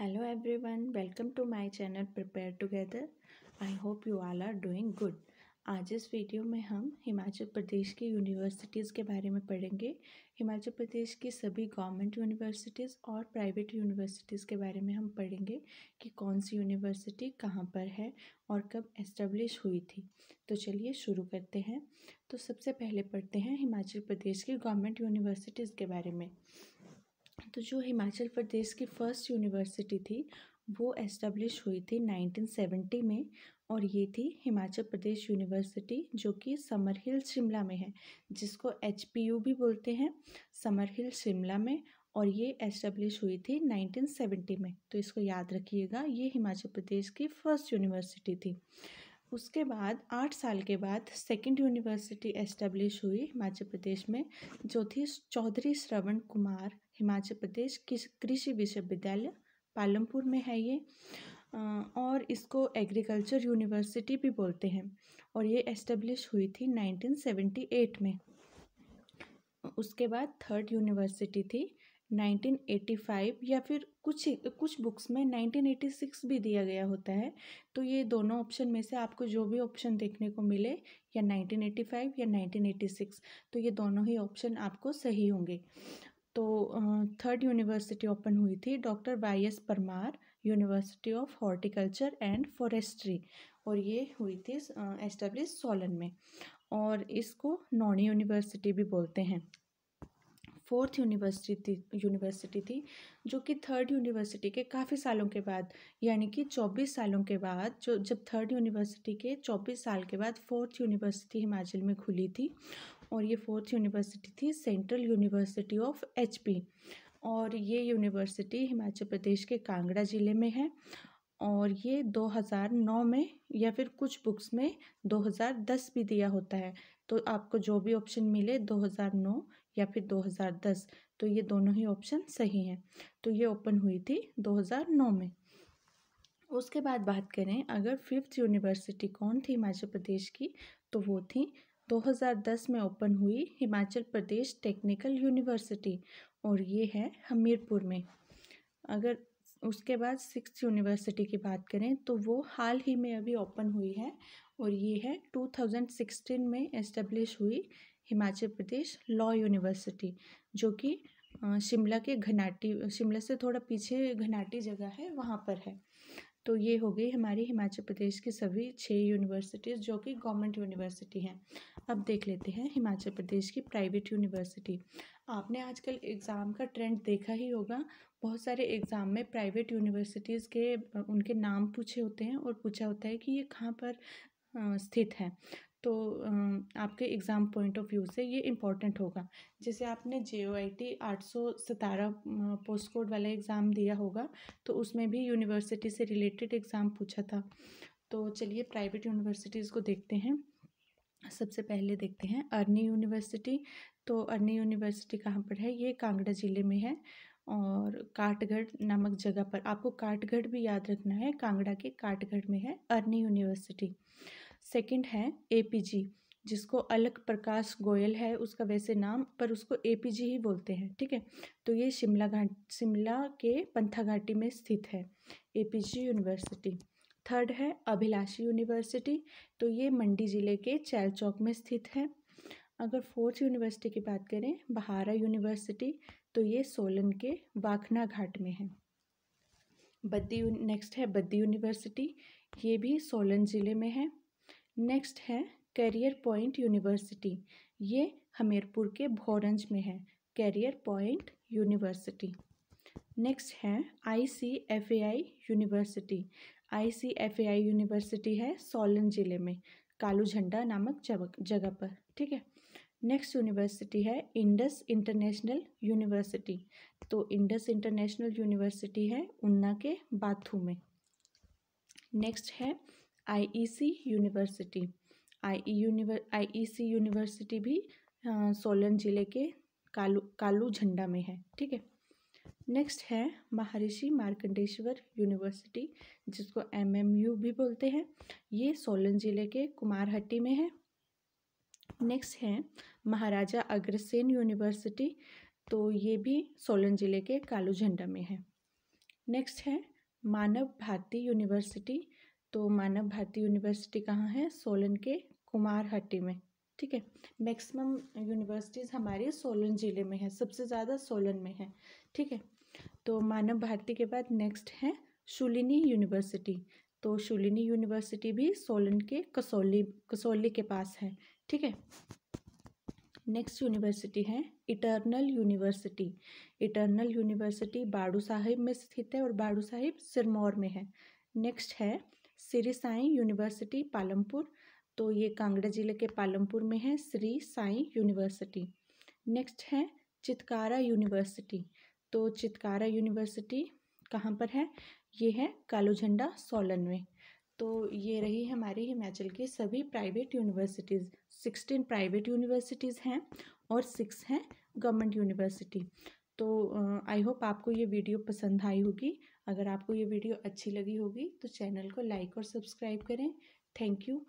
every everyone welcome to my channel prepare together I hope you all are doing good आज इस video में हम हिमाचल प्रदेश की universities के बारे में पढ़ेंगे हिमाचल प्रदेश की सभी गवर्नमेंट यूनिवर्सिटीज़ और प्राइवेट यूनिवर्सिटीज़ के बारे में हम पढ़ेंगे कि कौन सी यूनिवर्सिटी कहाँ पर है और कब एस्टेब्लिश हुई थी तो चलिए शुरू करते हैं तो सबसे पहले पढ़ते हैं हिमाचल प्रदेश की गवर्नमेंट यूनिवर्सिटीज़ के बारे में तो जो हिमाचल प्रदेश की फ़र्स्ट यूनिवर्सिटी थी वो एस्टेब्लिश हुई थी 1970 में और ये थी हिमाचल प्रदेश यूनिवर्सिटी जो कि समर हिल शिमला में है जिसको एच भी बोलते हैं समर हिल शिमला में और ये एस्टेब्लिश हुई थी 1970 में तो इसको याद रखिएगा ये हिमाचल प्रदेश की फ़र्स्ट यूनिवर्सिटी थी उसके बाद आठ साल के बाद सेकंड यूनिवर्सिटी एस्टेब्लिश हुई हिमाचल प्रदेश में जो थी चौधरी श्रवण कुमार हिमाचल प्रदेश कृषि विश्वविद्यालय पालमपुर में है ये और इसको एग्रीकल्चर यूनिवर्सिटी भी बोलते हैं और ये एस्टेब्लिश हुई थी 1978 में उसके बाद थर्ड यूनिवर्सिटी थी 1985 या फिर कुछ कुछ बुक्स में 1986 भी दिया गया होता है तो ये दोनों ऑप्शन में से आपको जो भी ऑप्शन देखने को मिले या 1985 या 1986 तो ये दोनों ही ऑप्शन आपको सही होंगे तो थर्ड यूनिवर्सिटी ओपन हुई थी doctor Y S Parmar university of horticulture and forestry और ये हुई थी एस्टेब्लिश सोलन में और इसको नॉनी यूनिवर्सिटी भी बोलते हैं फोर्थ यूनिवर्सिटी थी यूनिवर्सिटी थी जो कि थर्ड यूनिवर्सिटी के काफ़ी सालों के बाद यानी कि चौबीस सालों के बाद जो जब थर्ड यूनिवर्सिटी के चौबीस साल के बाद फोर्थ यूनिवर्सिटी हिमाचल में खुली थी और ये फोर्थ यूनिवर्सिटी थी सेंट्रल यूनिवर्सिटी ऑफ एच और ये यूनिवर्सिटी हिमाचल प्रदेश के कांगड़ा ज़िले में है और ये 2009 में या फिर कुछ बुक्स में 2010 भी दिया होता है तो आपको जो भी ऑप्शन मिले या फिर 2010 तो ये दोनों ही ऑप्शन सही हैं तो ये ओपन हुई थी 2009 में उसके बाद बात करें अगर फिफ्थ यूनिवर्सिटी कौन थी हिमाचल प्रदेश की तो वो थी 2010 में ओपन हुई हिमाचल प्रदेश टेक्निकल यूनिवर्सिटी और ये है हमीरपुर में अगर उसके बाद सिक्स यूनिवर्सिटी की बात करें तो वो हाल ही में अभी ओपन हुई है और ये है 2016 में एस्टेब्लिश हुई हिमाचल प्रदेश लॉ यूनिवर्सिटी जो कि शिमला के घनाटी शिमला से थोड़ा पीछे घनाटी जगह है वहाँ पर है तो ये हो गई हमारी हिमाचल प्रदेश की सभी छः यूनिवर्सिटीज़ जो कि गवर्नमेंट यूनिवर्सिटी हैं अब देख लेते हैं हिमाचल प्रदेश की प्राइवेट यूनिवर्सिटी आपने आजकल एग्ज़ाम का ट्रेंड देखा ही होगा बहुत सारे एग्ज़ाम में प्राइवेट यूनिवर्सिटीज़ के उनके नाम पूछे होते हैं और पूछा होता है कि ये कहाँ पर स्थित है तो आपके एग्ज़ाम पॉइंट ऑफ व्यू से ये इम्पॉर्टेंट होगा जैसे आपने जे ओ आई टी आठ सौ सतारह पोस्ट कोड वाला एग्ज़ाम दिया होगा तो उसमें भी यूनिवर्सिटी से रिलेटेड एग्ज़ाम पूछा था तो चलिए प्राइवेट यूनिवर्सिटीज़ को देखते हैं सबसे पहले देखते हैं अर्नी यूनिवर्सिटी तो अर्नी यूनिवर्सिटी कहाँ पर है ये कांगड़ा ज़िले में है और काटगढ़ नामक जगह पर आपको काटगढ़ भी याद रखना है कांगड़ा के काटगढ़ में है अर्नी यूनिवर्सिटी सेकंड है एपीजी जिसको अलक प्रकाश गोयल है उसका वैसे नाम पर उसको एपीजी ही बोलते हैं ठीक है तो ये शिमला घाट शिमला के पंथा घाटी में स्थित है एपीजी यूनिवर्सिटी थर्ड है अभिलाषी यूनिवर्सिटी तो ये मंडी ज़िले के चैल चौक में स्थित है अगर फोर्थ यूनिवर्सिटी की बात करें बहारा यूनिवर्सिटी तो ये सोलन के वाखना घाट में है बद्दी नेक्स्ट है बद्दी यूनिवर्सिटी ये भी सोलन ज़िले में है नेक्स्ट है कैरियर पॉइंट यूनिवर्सिटी ये हमीरपुर के भोरंज में है कैरियर पॉइंट यूनिवर्सिटी नेक्स्ट है I C F A I university I C F A I university है सोलन ज़िले में कालू झंडा नामक जगह पर ठीक है नेक्स्ट यूनिवर्सिटी है इंडस इंटरनेशनल यूनिवर्सिटी तो इंडस इंटरनेशनल यूनिवर्सिटी है उन्ना के बाथू में नेक्स्ट है IEC university I E IEC university भी सोलन जिले के कालू कालू झंडा में है ठीक है नेक्स्ट है महर्षि मार्कंडेश्वर यूनिवर्सिटी जिसको एमएमयू भी बोलते हैं ये सोलन जिले के कुमारहट्टी में है नेक्स्ट है महाराजा अग्रसेन यूनिवर्सिटी तो ये भी सोलन जिले के कालू झंडा में है नेक्स्ट है मानव भारती यूनिवर्सिटी तो मानव भारती यूनिवर्सिटी कहाँ है सोलन के हट्टी में ठीक है मैक्सिमम यूनिवर्सिटीज़ हमारी सोलन ज़िले में है सबसे ज़्यादा सोलन में है ठीक है तो मानव भारती के बाद नेक्स्ट है शुलिनी यूनिवर्सिटी तो शुलिनी यूनिवर्सिटी भी सोलन के कसौली कसौली के पास है ठीक है नेक्स्ट यूनिवर्सिटी है Eternal university Eternal university Baru Sahib में स्थित है और बाड़ू साहिब सिरमौर में है नेक्स्ट है श्री साई यूनिवर्सिटी पालमपुर तो ये कांगड़ा जिले के पालमपुर में है श्री साई यूनिवर्सिटी नेक्स्ट है चितकारा यूनिवर्सिटी तो चितकारा यूनिवर्सिटी कहाँ पर है ये है कालू झंडा सोलन में तो ये रही हमारी हिमाचल की सभी private universities sixteen private universities हैं और सिक्स हैं गवर्नमेंट यूनिवर्सिटी तो आई होप आपको ये वीडियो पसंद आई होगी अगर आपको ये वीडियो अच्छी लगी होगी तो चैनल को लाइक और सब्सक्राइब करें थैंक यू